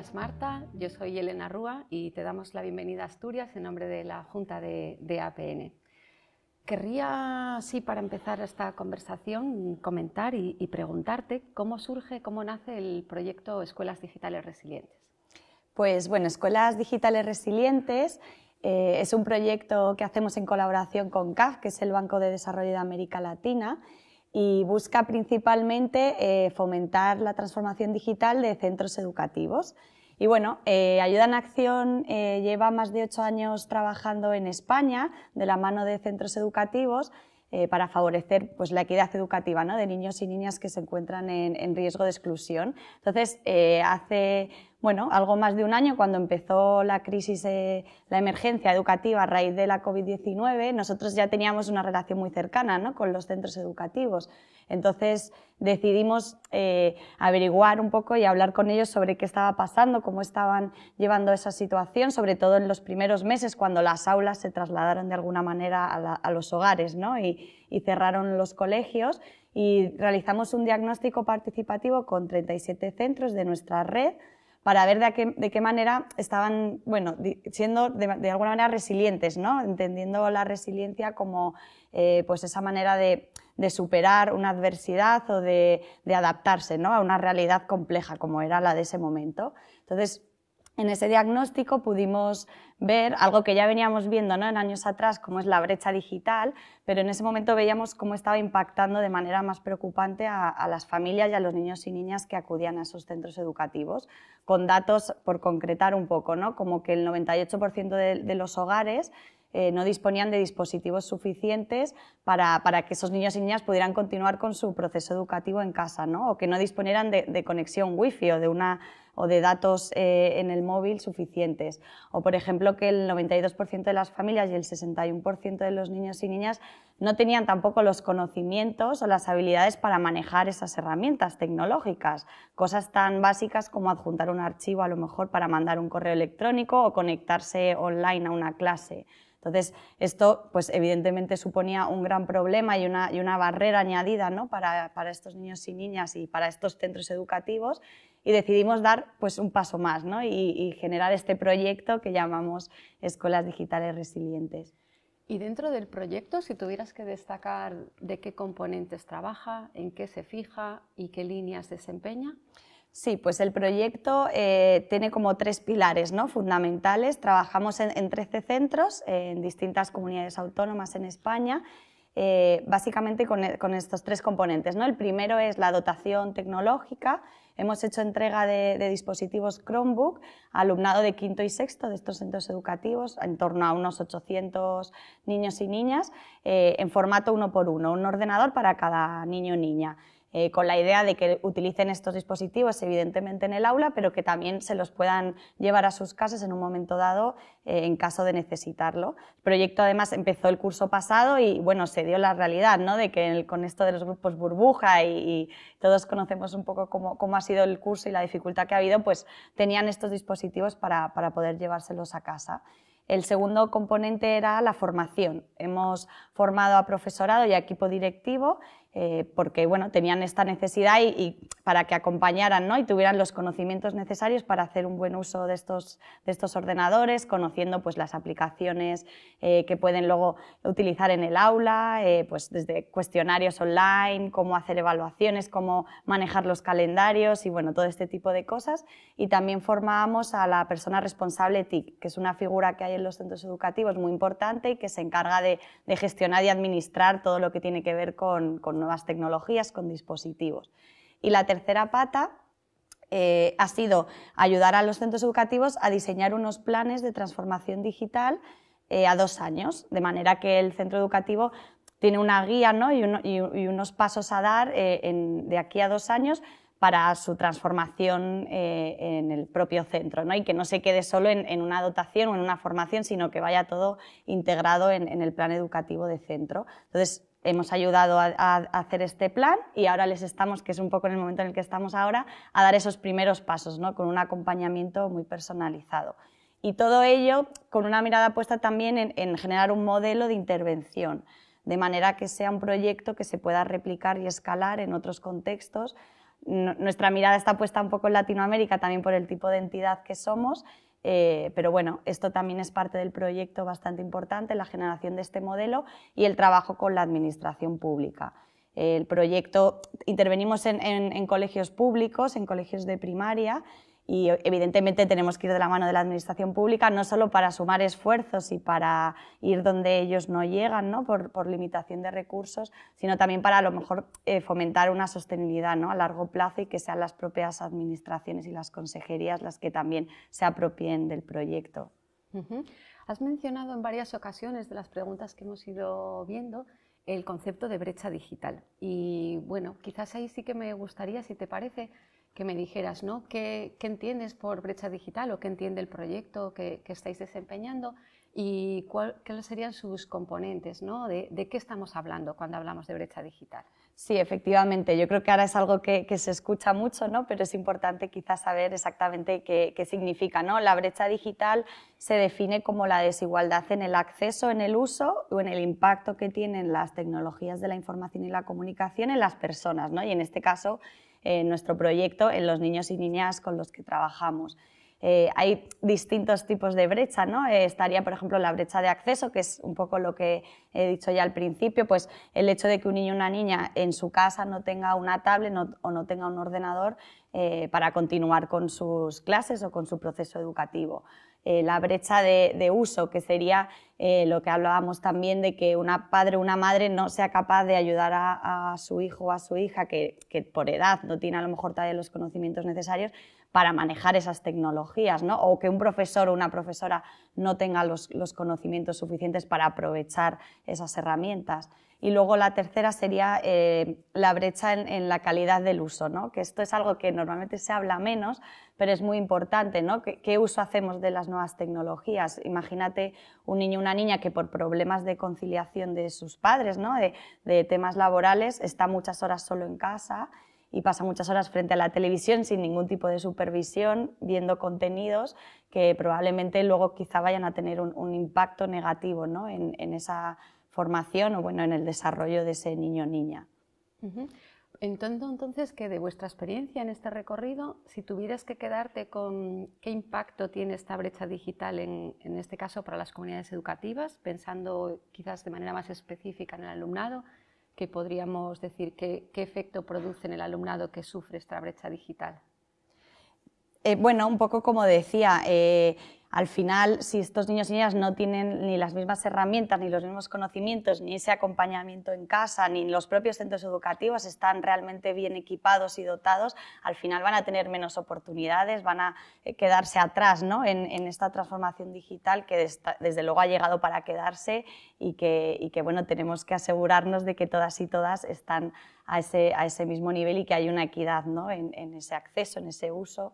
días, Marta. Yo soy Elena Rúa y te damos la bienvenida a Asturias en nombre de la Junta de, APN. Querría, sí, para empezar esta conversación, comentar y, preguntarte cómo surge, cómo nace el proyecto Escuelas Digitales Resilientes. Pues bueno, Escuelas Digitales Resilientes eh, es un proyecto que hacemos en colaboración con CAF, que es el Banco de Desarrollo de América Latina, y busca principalmente eh, fomentar la transformación digital de centros educativos. Y bueno, eh, Ayuda en Acción eh, lleva más de ocho años trabajando en España de la mano de centros educativos para favorecer pues, la equidad educativa de niños y niñas que se encuentran en, en riesgo de exclusión. Entonces, hace bueno, algo más de un año, cuando empezó la crisis, la emergencia educativa a raíz de la COVID-19, nosotros ya teníamos una relación muy cercana ¿no? con los centros educativos. Entonces decidimos eh, averiguar un poco y hablar con ellos sobre qué estaba pasando, cómo estaban llevando esa situación, sobre todo en los primeros meses cuando las aulas se trasladaron de alguna manera a, los hogares ¿no? y cerraron los colegios. Y realizamos un diagnóstico participativo con 37 centros de nuestra red para ver de, qué, manera estaban, bueno, siendo de, alguna manera resilientes, ¿no? Entendiendo la resiliencia como eh, pues esa manera de, superar una adversidad o de, adaptarse ¿no? a una realidad compleja como era la de ese momento. Entonces, en ese diagnóstico pudimos ver algo que ya veníamos viendo ¿no? en años atrás, como es la brecha digital, pero en ese momento veíamos cómo estaba impactando de manera más preocupante a, las familias y a los niños y niñas que acudían a esos centros educativos, con datos por concretar un poco, ¿no? como que el 98% de, los hogares eh, no disponían de dispositivos suficientes para, que esos niños y niñas pudieran continuar con su proceso educativo en casa, ¿no? o que no disponieran de, de conexión wifi o de una o de datos eh, en el móvil suficientes. O, por ejemplo, que el 92% de las familias y el 61% de los niños y niñas no tenían tampoco los conocimientos o las habilidades para manejar esas herramientas tecnológicas, cosas tan básicas como adjuntar un archivo a lo mejor para mandar un correo electrónico o conectarse online a una clase. Entonces, esto pues evidentemente suponía un gran problema y una, y una barrera añadida ¿no? para, para, estos niños y niñas y para estos centros educativos y decidimos dar pues, un paso más ¿no? y, generar este proyecto que llamamos Escuelas Digitales Resilientes. Y dentro del proyecto, si tuvieras que destacar de qué componentes trabaja, en qué se fija y qué líneas desempeña. Sí, pues el proyecto eh, tiene como tres pilares ¿no? fundamentales. Trabajamos en, 13 centros, en distintas comunidades autónomas en España eh, básicamente e, con, estos tres componentes. ¿no? El primero es la dotación tecnológica. Hemos hecho entrega de, dispositivos Chromebook a alumnado de quinto y sexto de estos centros educativos, en torno a unos 800 niños y niñas, eh, en formato uno por uno, un ordenador para cada niño o niña. Eh, con la idea de que utilicen estos dispositivos evidentemente en el aula, pero que también se los puedan llevar a sus casas en un momento dado eh, en caso de necesitarlo. El proyecto además empezó el curso pasado y bueno, se dio la realidad ¿no? de que con esto de los grupos burbuja y, todos conocemos un poco cómo, ha sido el curso y la dificultad que ha habido, pues tenían estos dispositivos para, para poder llevárselos a casa. El segundo componente era la formación. Hemos formado a profesorado y a equipo directivo eh, porque bueno, tenían esta necesidad y, para que acompañaran ¿no? y tuvieran los conocimientos necesarios para hacer un buen uso de estos, de estos ordenadores, conociendo pues, las aplicaciones eh, que pueden luego utilizar en el aula, eh, pues, desde cuestionarios online, cómo hacer evaluaciones, cómo manejar los calendarios y bueno, todo este tipo de cosas. Y también formamos a la persona responsable TIC, que es una figura que hay en los centros educativos muy importante y que se encarga de, gestionar y administrar todo lo que tiene que ver con, con nuevas tecnologías con dispositivos. Y la tercera pata eh, ha sido ayudar a los centros educativos a diseñar unos planes de transformación digital eh, a dos años, de manera que el centro educativo tiene una guía y, unos pasos a dar eh, de aquí a dos años para su transformación en el propio centro y que no se quede solo en, una dotación o en una formación, sino que vaya todo integrado en, el plan educativo de centro. Entonces, hemos ayudado a, hacer este plan y ahora les estamos, que es un poco en el momento en el que estamos ahora, a dar esos primeros pasos, ¿no? con un acompañamiento muy personalizado. Y todo ello con una mirada puesta también en, generar un modelo de intervención, de manera que sea un proyecto que se pueda replicar y escalar en otros contextos. nuestra mirada está puesta un poco en Latinoamérica también por el tipo de entidad que somos eh, pero bueno, esto también es parte del proyecto bastante importante, la generación de este modelo y el trabajo con la administración pública. El proyecto, intervenimos en colegios públicos, en colegios de primaria, y evidentemente tenemos que ir de la mano de la administración pública, no solo para sumar esfuerzos y para ir donde ellos no llegan ¿no? Por, limitación de recursos, sino también para a lo mejor eh, fomentar una sostenibilidad a largo plazo y que sean las propias administraciones y las consejerías las que también se apropien del proyecto. Has mencionado en varias ocasiones de las preguntas que hemos ido viendo el concepto de brecha digital. Y bueno, quizás ahí sí que me gustaría, si te parece, que me dijeras, ¿no? ¿Qué, entiendes por brecha digital o qué entiende el proyecto que, estáis desempeñando y cuáles serían sus componentes, De, qué estamos hablando cuando hablamos de brecha digital? Sí, efectivamente. Yo creo que ahora es algo que, se escucha mucho, ¿no? Pero es importante quizás saber exactamente qué, significa, ¿no? La brecha digital se define como la desigualdad en el acceso, en el uso o en el impacto que tienen las tecnologías de la información y la comunicación en las personas, ¿no? Y en este caso en eh, nuestro proyecto en los niños y niñas con los que trabajamos. Eh, hay distintos tipos de brecha, ¿no? Eh, estaría, por ejemplo, la brecha de acceso, que es un poco lo que he dicho ya al principio, pues el hecho de que un niño o una niña en su casa no tenga una tablet o no tenga un ordenador para continuar con sus clases o con su proceso educativo. la brecha de uso, que sería eh, lo que hablábamos también de que una padre o una madre no sea capaz de ayudar a, su hijo o a su hija, que, por edad no tiene a lo mejor todavía los conocimientos necesarios para manejar esas tecnologías, o que un profesor o una profesora no tenga los, conocimientos suficientes para aprovechar esas herramientas. Y luego la tercera sería eh, la brecha en, la calidad del uso, ¿no? que esto es algo que normalmente se habla menos, pero es muy importante, ¿Qué, uso hacemos de las nuevas tecnologías? Imagínate un niño, una niña que por problemas de conciliación de sus padres, ¿no? de, temas laborales, está muchas horas solo en casa y pasa muchas horas frente a la televisión sin ningún tipo de supervisión, viendo contenidos que probablemente luego quizá vayan a tener un, impacto negativo ¿no? en, esa formación o bueno, en el desarrollo de ese niño niña. Entiendo entonces que de vuestra experiencia en este recorrido, si tuvieras que quedarte con qué impacto tiene esta brecha digital, en, este caso para las comunidades educativas, pensando quizás de manera más específica en el alumnado, que podríamos decir qué, efecto produce en el alumnado que sufre esta brecha digital. Eh, bueno, un poco como decía, eh, al final, si estos niños y niñas no tienen ni las mismas herramientas, ni los mismos conocimientos, ni ese acompañamiento en casa, ni los propios centros educativos están realmente bien equipados y dotados, al final van a tener menos oportunidades, van a eh, quedarse atrás ¿no? en, esta transformación digital que desde luego ha llegado para quedarse y que, bueno, tenemos que asegurarnos de que todas y todas están a ese, mismo nivel y que hay una equidad ¿no? en, ese acceso, en ese uso.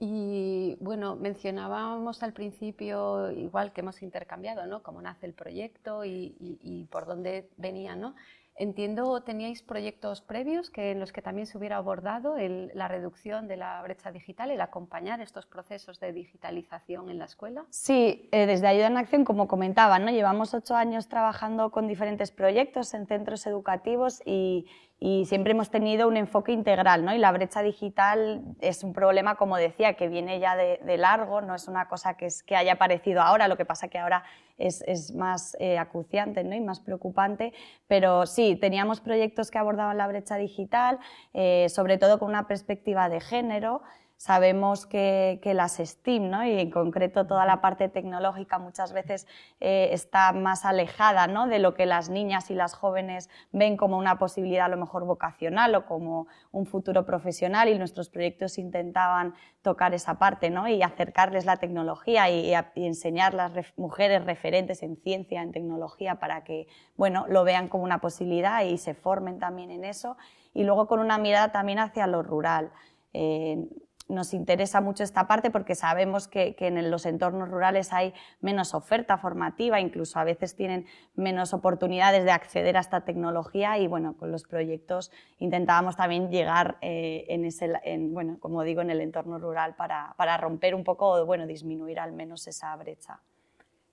Y bueno, mencionábamos al principio, igual que hemos intercambiado, ¿no? Cómo nace el proyecto y, por dónde venía, ¿no? Entiendo, teníais proyectos previos que, en los que también se hubiera abordado la reducción de la brecha digital, el acompañar estos procesos de digitalización en la escuela. Sí, eh, desde Ayuda en Acción, como comentaba, ¿no? llevamos ocho años trabajando con diferentes proyectos en centros educativos y, y siempre hemos tenido un enfoque integral, ¿no? Y la brecha digital es un problema, como decía, que viene ya de, largo, no es una cosa que, que haya aparecido ahora, lo que pasa que ahora es, más eh, acuciante ¿no? y más preocupante, pero sí, teníamos proyectos que abordaban la brecha digital, eh, sobre todo con una perspectiva de género, sabemos que, las STEAM, ¿no? y en concreto toda la parte tecnológica muchas veces eh, está más alejada de lo que las niñas y las jóvenes ven como una posibilidad a lo mejor vocacional o como un futuro profesional y nuestros proyectos intentaban tocar esa parte y acercarles la tecnología y, enseñar enseñar las mujeres referentes en ciencia, en tecnología, para que bueno, lo vean como una posibilidad y se formen también en eso. Y luego con una mirada también hacia lo rural. Eh, nos, interesa mucho esta parte porque sabemos que, en los entornos rurales hay menos oferta formativa, incluso a veces tienen menos oportunidades de acceder a esta tecnología y bueno, con los proyectos intentábamos también llegar eh, en ese, en, bueno, como digo, en el entorno rural para, para romper un poco, o bueno, disminuir al menos esa brecha.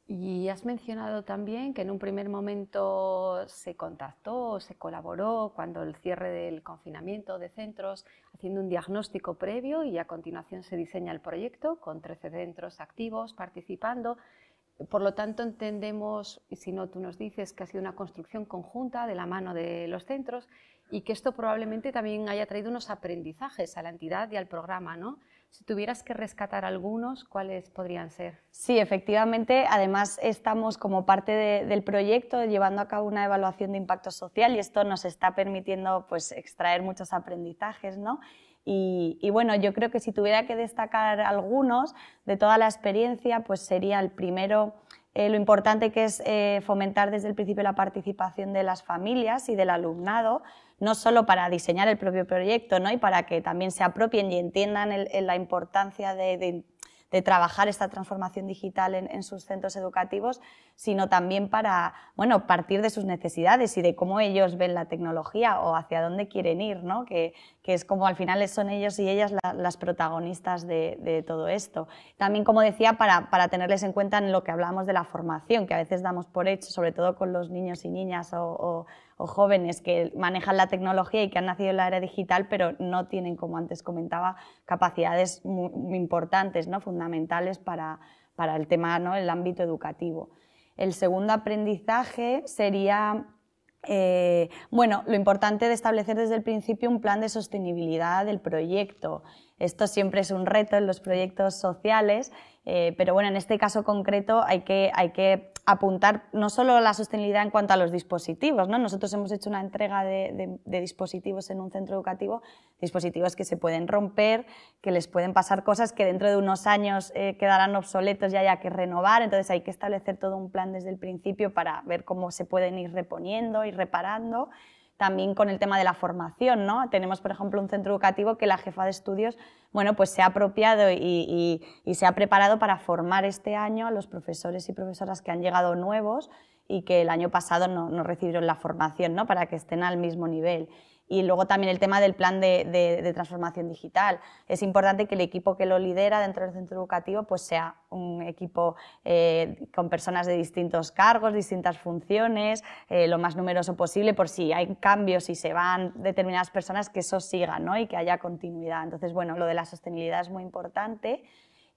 Y has mencionado también que en un primer momento se contactó, se colaboró cuando el cierre del confinamiento de centros, haciendo un diagnóstico previo y a continuación se diseña el proyecto con 13 centros activos participando. Por lo tanto, entendemos, y si no tú nos dices, que ha sido una construcción conjunta de la mano de los centros y que esto probablemente también haya traído unos aprendizajes a la entidad y al programa, ¿no? Si tuvieras que rescatar algunos, ¿cuáles podrían ser? Sí, efectivamente. Además, estamos como parte del proyecto llevando a cabo una evaluación de impacto social y esto nos está permitiendo pues, extraer muchos aprendizajes. ¿no? Y, bueno, yo creo que si tuviera que destacar algunos de toda la experiencia, pues sería el primero, eh, lo importante que es eh, fomentar desde el principio la participación de las familias y del alumnado no solo para diseñar el propio proyecto, ¿no? y para que también se apropien y entiendan la importancia de, trabajar esta transformación digital en, sus centros educativos, sino también para bueno, partir de sus necesidades y de cómo ellos ven la tecnología o hacia dónde quieren ir, ¿no? que, que es como al final son ellos y ellas las protagonistas de, todo esto. También, como decía, para, tenerles en cuenta en lo que hablamos de la formación, que a veces damos por hecho, sobre todo con los niños y niñas o, jóvenes que manejan la tecnología y que han nacido en la era digital, pero no tienen, como antes comentaba, capacidades muy, importantes, ¿no? fundamentales para, para el tema, ¿no? el ámbito educativo. El segundo aprendizaje sería eh, bueno, lo importante de establecer desde el principio un plan de sostenibilidad del proyecto, esto siempre es un reto en los proyectos sociales, eh, pero bueno, en este caso concreto hay que, apuntar no solo a la sostenibilidad en cuanto a los dispositivos, ¿no? Nosotros hemos hecho una entrega de, dispositivos en un centro educativo, dispositivos que se pueden romper, que les pueden pasar cosas que dentro de unos años eh, quedarán obsoletos y haya que renovar, entonces hay que establecer todo un plan desde el principio para ver cómo se pueden ir reponiendo y reparando también con el tema de la formación, ¿no? Tenemos, por ejemplo, un centro educativo que la jefa de estudios, pues se ha apropiado y, se ha preparado para formar este año a los profesores y profesoras que han llegado nuevos y que el año pasado no, no recibieron la formación, ¿no? Para que estén al mismo nivel y luego también el tema del plan de, transformación digital. Es importante que el equipo que lo lidera dentro del centro educativo pues sea un equipo eh, con personas de distintos cargos, distintas funciones, eh, lo más numeroso posible por si hay cambios y se van determinadas personas que eso siga ¿no? y que haya continuidad. Entonces, bueno, lo de la sostenibilidad es muy importante.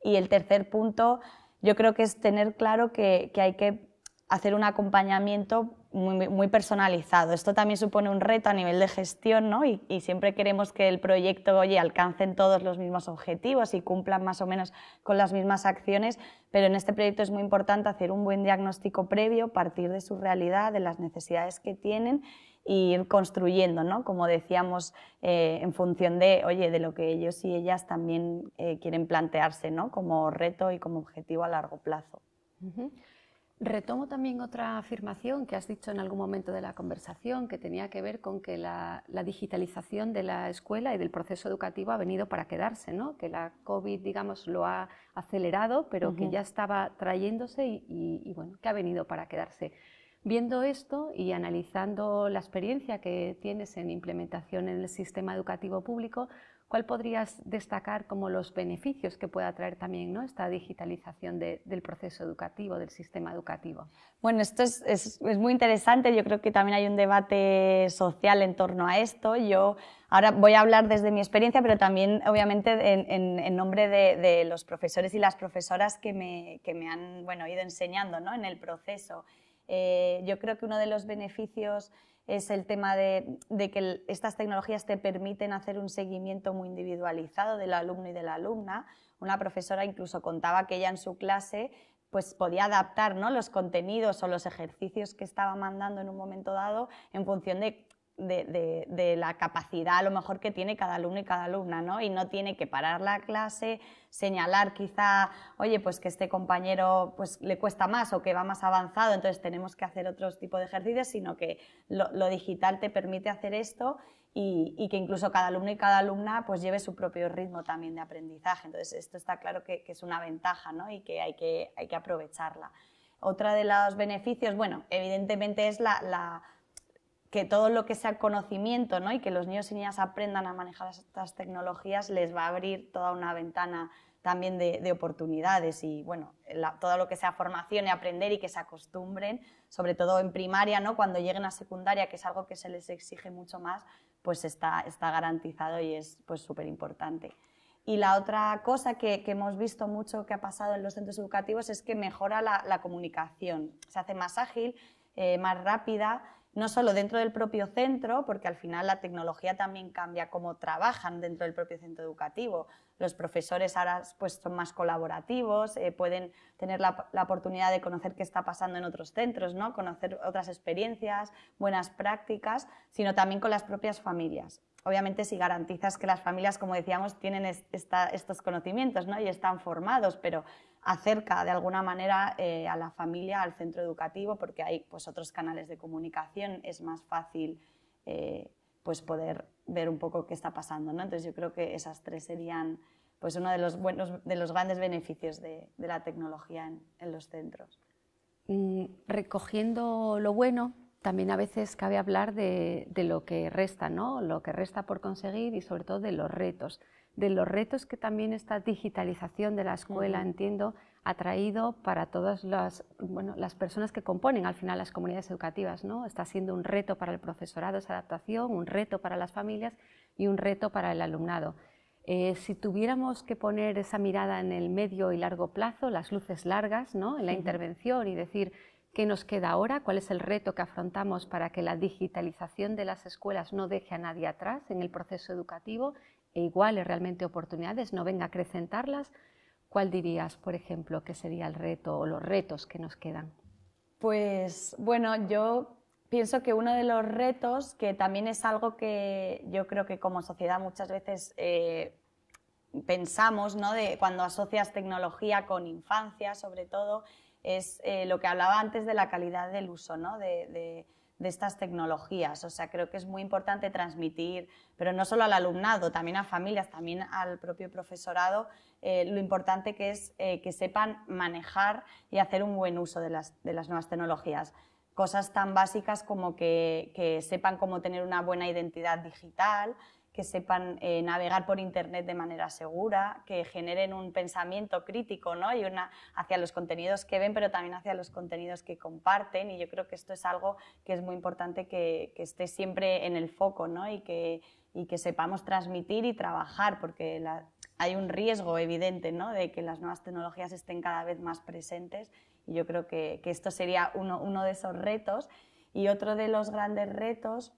Y el tercer punto, yo creo que es tener claro que, que hay que hacer un acompañamiento muy, personalizado. Esto también supone un reto a nivel de gestión ¿no? y, siempre queremos que el proyecto oye, alcancen todos los mismos objetivos y cumplan más o menos con las mismas acciones, pero en este proyecto es muy importante hacer un buen diagnóstico previo, partir de su realidad, de las necesidades que tienen e ir construyendo, ¿no? como decíamos, eh, en función de, oye, de lo que ellos y ellas también eh, quieren plantearse ¿no? como reto y como objetivo a largo plazo. Retomo también otra afirmación que has dicho en algún momento de la conversación, que tenía que ver con que la, digitalización de la escuela y del proceso educativo ha venido para quedarse, ¿no? que la COVID, digamos, lo ha acelerado, pero que ya estaba trayéndose y, que ha venido para quedarse. Viendo esto y analizando la experiencia que tienes en implementación en el sistema educativo público, ¿Cuál podrías destacar como los beneficios que pueda traer también ¿no? esta digitalización del proceso educativo, del sistema educativo? Bueno, esto es, es, muy interesante. Yo creo que también hay un debate social en torno a esto. Yo ahora voy a hablar desde mi experiencia, pero también, obviamente, en, en, nombre de, los profesores y las profesoras que me, que me han bueno, ido enseñando ¿no? en el proceso. Eh, yo creo que uno de los beneficios es el tema de, que estas tecnologías te permiten hacer un seguimiento muy individualizado del alumno y de la alumna. Una profesora incluso contaba que ella en su clase pues podía adaptar ¿no? los contenidos o los ejercicios que estaba mandando en un momento dado en función de de, la capacidad a lo mejor que tiene cada alumno y cada alumna, ¿no? Y no tiene que parar la clase, señalar quizá, oye, pues que este compañero pues le cuesta más o que va más avanzado, entonces tenemos que hacer otro tipo de ejercicios, sino que lo, digital te permite hacer esto y, que incluso cada alumno y cada alumna pues lleve su propio ritmo también de aprendizaje. Entonces esto está claro que, es una ventaja, ¿no? Y que hay que, hay que aprovecharla. Otra de los beneficios, bueno, evidentemente es la que todo lo que sea conocimiento ¿no? y que los niños y niñas aprendan a manejar estas tecnologías les va a abrir toda una ventana también de, oportunidades y bueno, todo lo que sea formación y aprender y que se acostumbren, sobre todo en primaria, ¿no? cuando lleguen a secundaria, que es algo que se les exige mucho más, pues está, está garantizado y es súper pues, importante. Y la otra cosa que, hemos visto mucho que ha pasado en los centros educativos es que mejora la, comunicación, se hace más ágil, eh, más rápida no solo dentro del propio centro, porque al final la tecnología también cambia cómo trabajan dentro del propio centro educativo. Los profesores ahora pues, son más colaborativos, eh, pueden tener la, oportunidad de conocer qué está pasando en otros centros, ¿no? conocer otras experiencias, buenas prácticas, sino también con las propias familias. Obviamente si garantizas que las familias, como decíamos, tienen estos conocimientos ¿no? y están formados, pero acerca de alguna manera eh, a la familia al centro educativo porque hay pues, otros canales de comunicación, es más fácil eh, pues, poder ver un poco qué está pasando. ¿no? Entonces yo creo que esas tres serían pues, uno de los, buenos, de los grandes beneficios de, la tecnología en, los centros. Mm, recogiendo lo bueno, también a veces cabe hablar de, de, lo que resta, ¿no? lo que resta por conseguir y sobre todo de los retos de los retos que también esta digitalización de la escuela, entiendo, ha traído para todas las, las personas que componen al final las comunidades educativas. ¿no? Está siendo un reto para el profesorado esa adaptación, un reto para las familias y un reto para el alumnado. Eh, si tuviéramos que poner esa mirada en el medio y largo plazo, las luces largas, ¿no? en la intervención y decir qué nos queda ahora, cuál es el reto que afrontamos para que la digitalización de las escuelas no deje a nadie atrás en el proceso educativo e iguales realmente oportunidades, no venga a acrecentarlas, ¿cuál dirías, por ejemplo, que sería el reto o los retos que nos quedan? Pues bueno, yo pienso que uno de los retos, que también es algo que yo creo que como sociedad muchas veces eh, pensamos, ¿no? De cuando asocias tecnología con infancia, sobre todo, es eh, lo que hablaba antes de la calidad del uso, ¿no? de, de estas tecnologías. O sea, creo que es muy importante transmitir, pero no solo al alumnado, también a familias, también al propio profesorado, eh, lo importante que es eh, que sepan manejar y hacer un buen uso de las, nuevas tecnologías cosas tan básicas como que, sepan cómo tener una buena identidad digital, que sepan eh, navegar por Internet de manera segura, que generen un pensamiento crítico ¿no? y una, hacia los contenidos que ven, pero también hacia los contenidos que comparten. Y yo creo que esto es algo que es muy importante que, esté siempre en el foco ¿no? y, que, y que sepamos transmitir y trabajar, porque hay un riesgo evidente ¿no? de que las nuevas tecnologías estén cada vez más presentes. Y yo creo que, que esto sería uno, uno de esos retos. Y otro de los grandes retos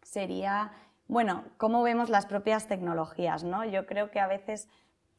sería bueno, cómo vemos las propias tecnologías, ¿no? Yo creo que a veces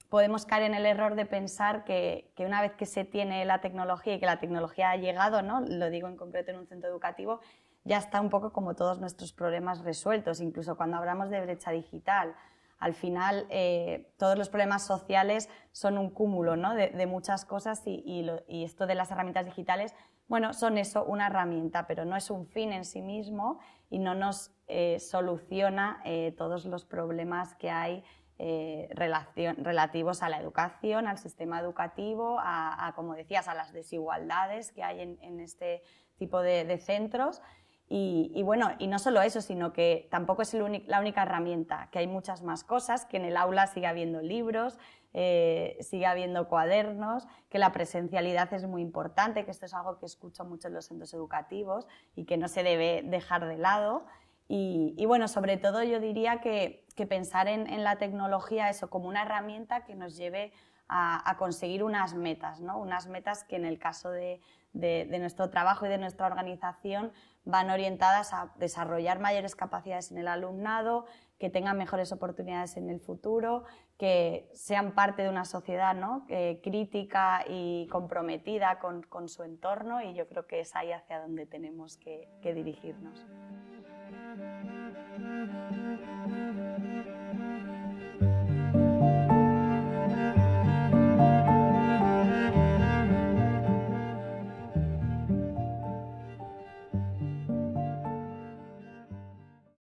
podemos caer en el error de pensar que, una vez que se tiene la tecnología y que la tecnología ha llegado, ¿no? Lo digo en concreto en un centro educativo, ya está un poco como todos nuestros problemas resueltos, incluso cuando hablamos de brecha digital. Al final, eh, todos los problemas sociales son un cúmulo de, muchas cosas y esto de las herramientas digitales, bueno, son eso, una herramienta, pero no es un fin en sí mismo y no nos eh, soluciona eh, todos los problemas que hay eh, relativos a la educación, al sistema educativo, a, como decías, a las desigualdades que hay en, este tipo de, centros. Y, bueno, y no solo eso, sino que tampoco es la única herramienta, que hay muchas más cosas, que en el aula siga habiendo libros, eh, sigue habiendo cuadernos, que la presencialidad es muy importante, que esto es algo que escucho mucho en los centros educativos y que no se debe dejar de lado. Y, bueno, sobre todo yo diría que, pensar en, la tecnología eso como una herramienta que nos lleve a, conseguir unas metas, ¿no? unas metas que en el caso de, nuestro trabajo y de nuestra organización van orientadas a desarrollar mayores capacidades en el alumnado, que tengan mejores oportunidades en el futuro, que sean parte de una sociedad crítica y comprometida con, su entorno y yo creo que es ahí hacia donde tenemos que dirigirnos.